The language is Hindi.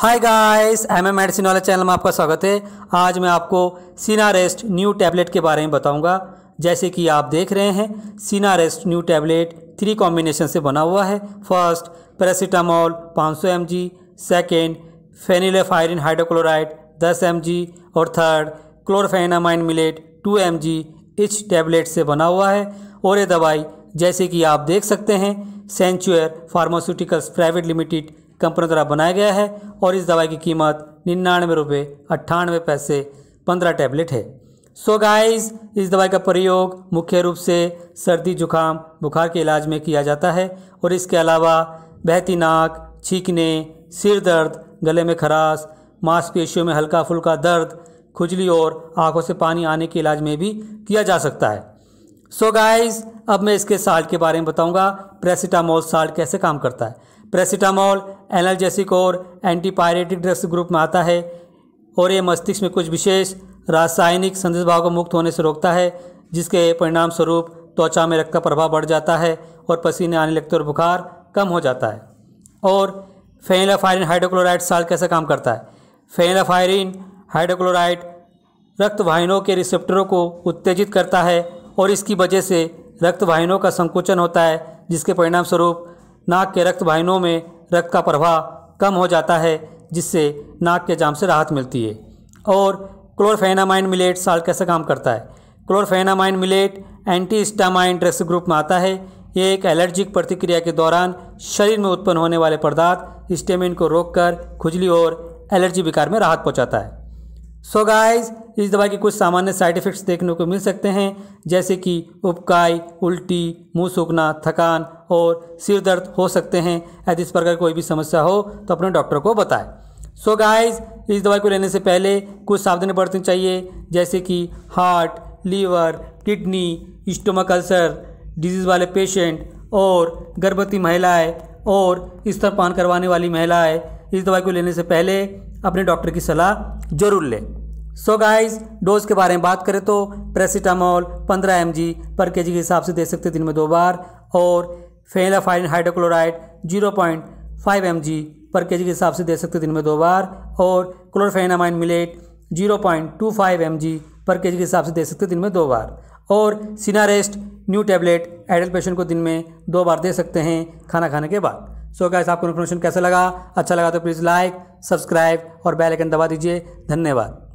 हाय गाइस एम एम मेडिसिन वाले चैनल में आपका स्वागत है आज मैं आपको सीना रेस्ट न्यू टैबलेट के बारे में बताऊंगा जैसे कि आप देख रहे हैं sinarest new tablet three combination से बना हुआ है फर्स्ट पैरासीटामोल 500 सौ M G second phenylephrine hydrochloride दस एम जी और third chlorpheniramine maleate two M G इस टैबलेट से बना हुआ है और ये दवाई जैसे कि आप देख सकते हैं सेंचुअर फार्मास्यूटिकल्स प्राइवेट लिमिटेड कंपनियों द्वारा बनाया गया है और इस दवाई की कीमत निन्यानवे रुपये अट्ठानवे पैसे पंद्रह टैबलेट है सो so गाइस इस दवाई का प्रयोग मुख्य रूप से सर्दी जुकाम बुखार के इलाज में किया जाता है और इसके अलावा बहती नाक छींकने सिर दर्द गले में खराश मांसपेशियों में हल्का फुल्का दर्द खुजली और आंखों से पानी आने के इलाज में भी किया जा सकता है सो so गाइस अब मैं इसके साल्ट के बारे में बताऊंगा प्रेसिटामोल साल्ट कैसे काम करता है प्रेसिटामोल एनालजेसिक और एंटीपायरेटिक ड्रग्स ग्रुप में आता है और ये मस्तिष्क में कुछ विशेष रासायनिक संदेश भाव को मुक्त होने से रोकता है जिसके परिणाम स्वरूप त्वचा में रक्त का प्रभाव बढ़ जाता है और पसीने आने लगते और बुखार कम हो जाता है और फेनलाफायरिन हाइड्रोक्लोराइड साल कैसे काम करता है फेनलाफायरिन हाइड्रोक्लोराइड रक्त वाहिनियों के रिसेप्टरों को उत्तेजित करता है और इसकी वजह से रक्त का संकुचन होता है जिसके परिणाम स्वरूप नाक के रक्त में रक्त का प्रवाह कम हो जाता है जिससे नाक के जाम से राहत मिलती है और क्लोरफेनामाइन मिलेट साल कैसे काम करता है chlorpheniramine maleate antihistamine drugs group में आता है ये एक एलर्जिक प्रतिक्रिया के दौरान शरीर में उत्पन्न होने वाले पदार्थ स्टेमिन को रोककर खुजली और एलर्जी विकार में राहत पहुंचाता है सो गाइस इस दवाई के कुछ सामान्य साइड इफ़ेक्ट्स देखने को मिल सकते हैं जैसे कि उपकाई उल्टी मुंह सूखना थकान और सिर दर्द हो सकते हैं यदि इस प्रकार कोई भी समस्या हो तो अपने डॉक्टर को बताएं सो so गाइस इस दवाई को लेने से पहले कुछ सावधानी बरतनी चाहिए जैसे कि heart liver kidney stomach ulcer disease वाले पेशेंट और गर्भवती महिलाएं और स्तरपान करवाने वाली महिलाएं इस दवाई को लेने से पहले अपने डॉक्टर की सलाह जरूर लें सो गाइस डोज के बारे में बात करें तो प्रेसिटामोल 15 एम पर के के हिसाब से दे सकते दिन में दो बार और फेनाफाइन हाइड्रोक्लोराइड 0.5 एम पर के के हिसाब से दे सकते दिन में दो बार और क्लोरफेनामाइन मिलेट 0.25 एम पर के के हिसाब से दे सकते दिन में दो बार और sinarest new tablet adult patient को दिन में दो बार दे सकते हैं खाना खाने के बाद सो so गाइस आपको इन्फॉर्मेशन कैसा लगा अच्छा लगा तो प्लीज़ लाइक सब्सक्राइब और बेल आइकन दबा दीजिए धन्यवाद